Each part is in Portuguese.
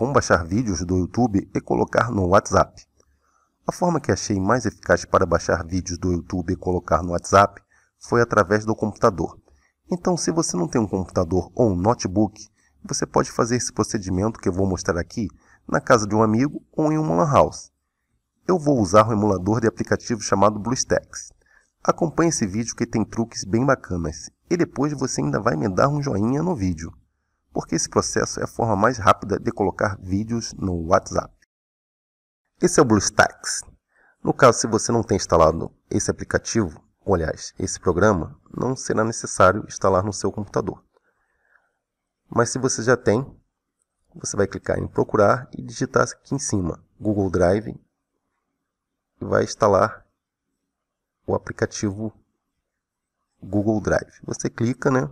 como baixar vídeos do YouTube e colocar no WhatsApp. A forma que achei mais eficaz para baixar vídeos do YouTube e colocar no WhatsApp foi através do computador. Então, se você não tem um computador ou um notebook, você pode fazer esse procedimento que eu vou mostrar aqui na casa de um amigo ou em uma lan house. Eu vou usar um emulador de aplicativo chamado BlueStacks. Acompanhe esse vídeo que tem truques bem bacanas e depois você ainda vai me dar um joinha no vídeo porque esse processo é a forma mais rápida de colocar vídeos no WhatsApp. Esse é o BlueStacks. No caso, se você não tem instalado esse aplicativo, ou aliás, esse programa, não será necessário instalar no seu computador. Mas se você já tem, você vai clicar em procurar e digitar aqui em cima, Google Drive, e vai instalar o aplicativo Google Drive. Você clica, né?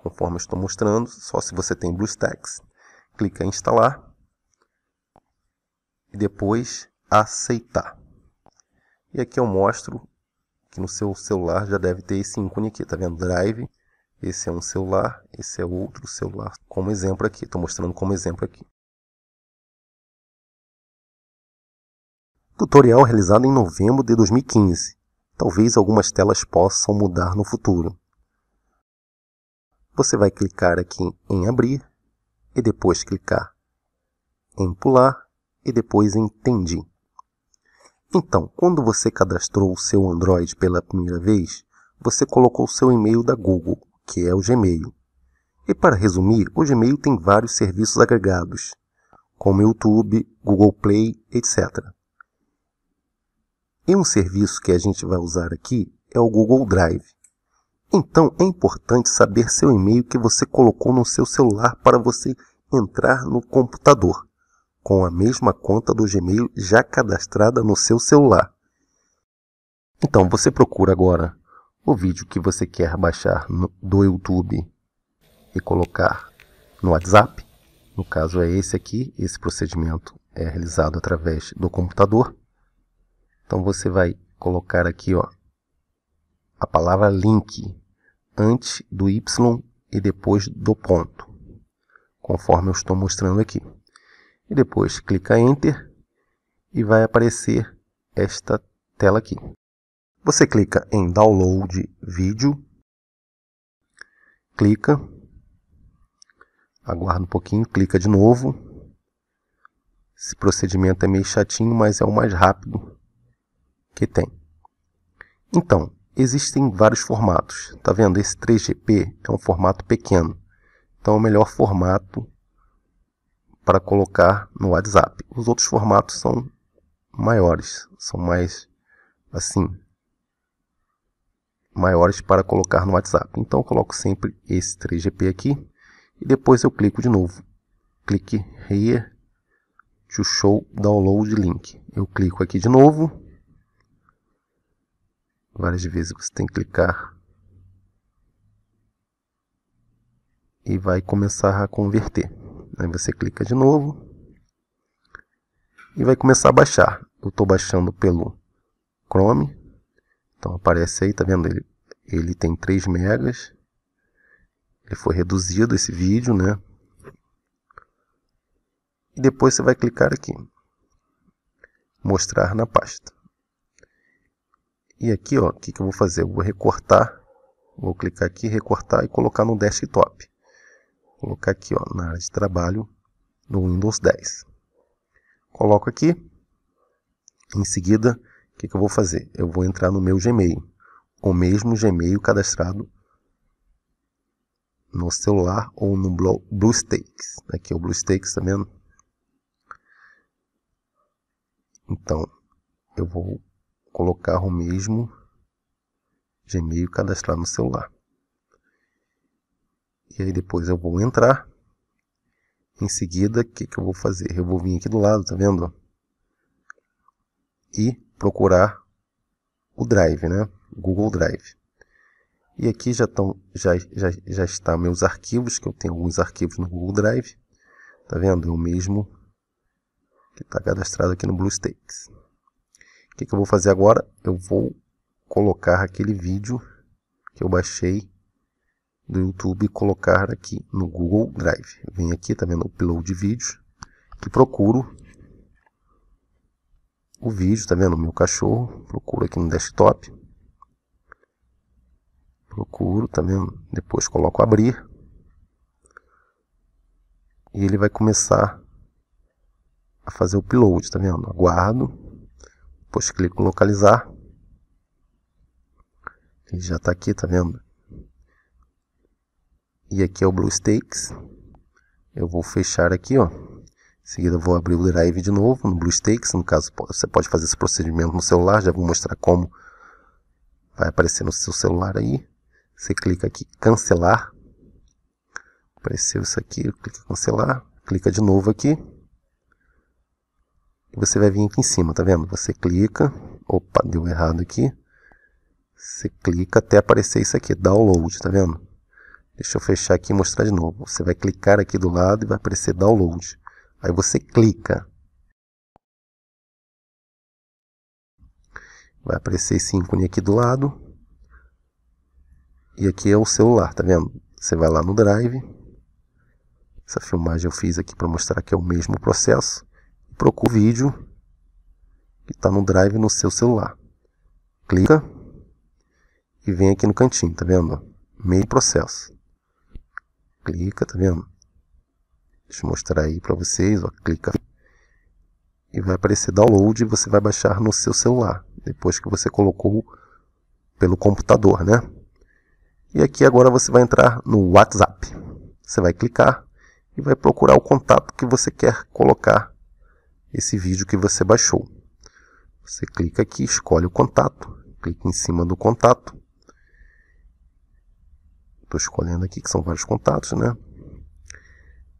Conforme eu estou mostrando, só se você tem BlueStacks, clica em instalar e depois aceitar. E aqui eu mostro que no seu celular já deve ter esse ícone aqui, tá vendo? Drive, esse é um celular, esse é outro celular, como exemplo aqui, estou mostrando como exemplo aqui. Tutorial realizado em novembro de 2015. Talvez algumas telas possam mudar no futuro. Você vai clicar aqui em abrir e depois clicar em pular e depois em entendi. Então, quando você cadastrou o seu Android pela primeira vez, você colocou seu e-mail da Google, que é o Gmail. E para resumir, o Gmail tem vários serviços agregados, como YouTube, Google Play, etc. E um serviço que a gente vai usar aqui é o Google Drive. Então é importante saber seu e-mail que você colocou no seu celular para você entrar no computador, com a mesma conta do Gmail já cadastrada no seu celular. Então você procura agora o vídeo que você quer baixar no, do YouTube e colocar no WhatsApp. No caso é esse aqui, esse procedimento é realizado através do computador. Então você vai colocar aqui ó, a palavra link antes do y e depois do ponto, conforme eu estou mostrando aqui. E depois clica Enter e vai aparecer esta tela aqui. Você clica em Download Vídeo, clica, aguarda um pouquinho, clica de novo. Esse procedimento é meio chatinho, mas é o mais rápido que tem. Então, Existem vários formatos, tá vendo? Esse 3GP é um formato pequeno, então é o melhor formato para colocar no WhatsApp. Os outros formatos são maiores, são mais assim, maiores para colocar no WhatsApp. Então eu coloco sempre esse 3GP aqui e depois eu clico de novo. Clique here to show download link. Eu clico aqui de novo Várias vezes você tem que clicar e vai começar a converter. Aí você clica de novo e vai começar a baixar. Eu estou baixando pelo Chrome, então aparece aí, tá vendo? Ele, ele tem 3 megas, ele foi reduzido esse vídeo, né? E depois você vai clicar aqui, mostrar na pasta. E aqui, ó, o que, que eu vou fazer? Eu vou recortar, vou clicar aqui, recortar e colocar no desktop. Vou colocar aqui, ó, na área de trabalho do Windows 10. Coloco aqui. Em seguida, o que, que eu vou fazer? Eu vou entrar no meu Gmail, o mesmo Gmail cadastrado no celular ou no BlueStakes. Tá aqui é o BlueStakes, tá vendo? Então, eu vou colocar o mesmo Gmail cadastrado no celular. E aí depois eu vou entrar. Em seguida, o que, que eu vou fazer? Eu vou vir aqui do lado, tá vendo? E procurar o Drive, né? Google Drive. E aqui já, estão, já, já, já está meus arquivos, que eu tenho alguns arquivos no Google Drive. Tá vendo? É o mesmo que está cadastrado aqui no BlueStacks que, que eu vou fazer agora? Eu vou colocar aquele vídeo que eu baixei do YouTube e colocar aqui no Google Drive. Vem venho aqui, tá vendo, upload vídeo, que procuro o vídeo, tá vendo, meu cachorro, procuro aqui no desktop, procuro, tá vendo, depois coloco abrir, e ele vai começar a fazer o upload, tá vendo, aguardo, depois clico localizar. Ele já está aqui, tá vendo? E aqui é o Stakes Eu vou fechar aqui, ó. Em seguida vou abrir o Drive de novo no Stakes, No caso, você pode fazer esse procedimento no celular. Já vou mostrar como vai aparecer no seu celular aí. Você clica aqui cancelar. Apareceu isso aqui, clica cancelar. Clica de novo aqui. E você vai vir aqui em cima, tá vendo? Você clica, opa, deu errado aqui. Você clica até aparecer isso aqui, download, tá vendo? Deixa eu fechar aqui e mostrar de novo. Você vai clicar aqui do lado e vai aparecer download. Aí você clica. Vai aparecer esse ícone aqui do lado. E aqui é o celular, tá vendo? Você vai lá no Drive. Essa filmagem eu fiz aqui para mostrar que é o mesmo processo procura o vídeo que está no drive no seu celular. Clica e vem aqui no cantinho, tá vendo? Meio processo. Clica, tá vendo? Deixa eu mostrar aí para vocês, ó, clica e vai aparecer download e você vai baixar no seu celular, depois que você colocou pelo computador, né? E aqui agora você vai entrar no WhatsApp. Você vai clicar e vai procurar o contato que você quer colocar esse vídeo que você baixou. Você clica aqui, escolhe o contato, clica em cima do contato. Estou escolhendo aqui, que são vários contatos, né?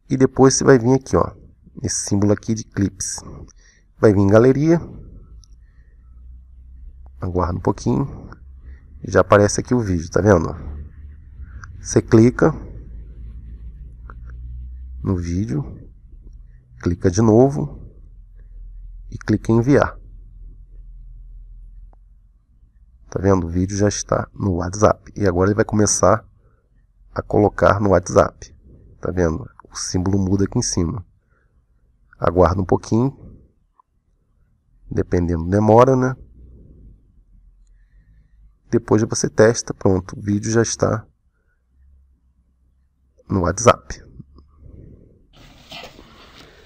E depois você vai vir aqui, ó, esse símbolo aqui de clips. Vai vir em galeria. Aguarda um pouquinho. Já aparece aqui o vídeo, tá vendo? Você clica no vídeo, clica de novo, e clique em enviar. Tá vendo? O vídeo já está no WhatsApp. E agora ele vai começar a colocar no WhatsApp. Tá vendo? O símbolo muda aqui em cima. Aguarda um pouquinho. Dependendo, demora, né? Depois você testa, pronto, o vídeo já está no WhatsApp.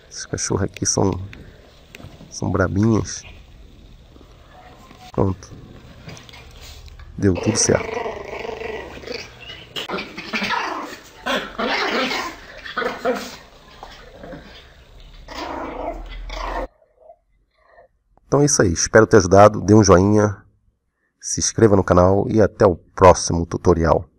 Esses cachorros aqui são são brabinhas. Pronto. Deu tudo certo. Então é isso aí, espero ter ajudado, dê um joinha, se inscreva no canal e até o próximo tutorial.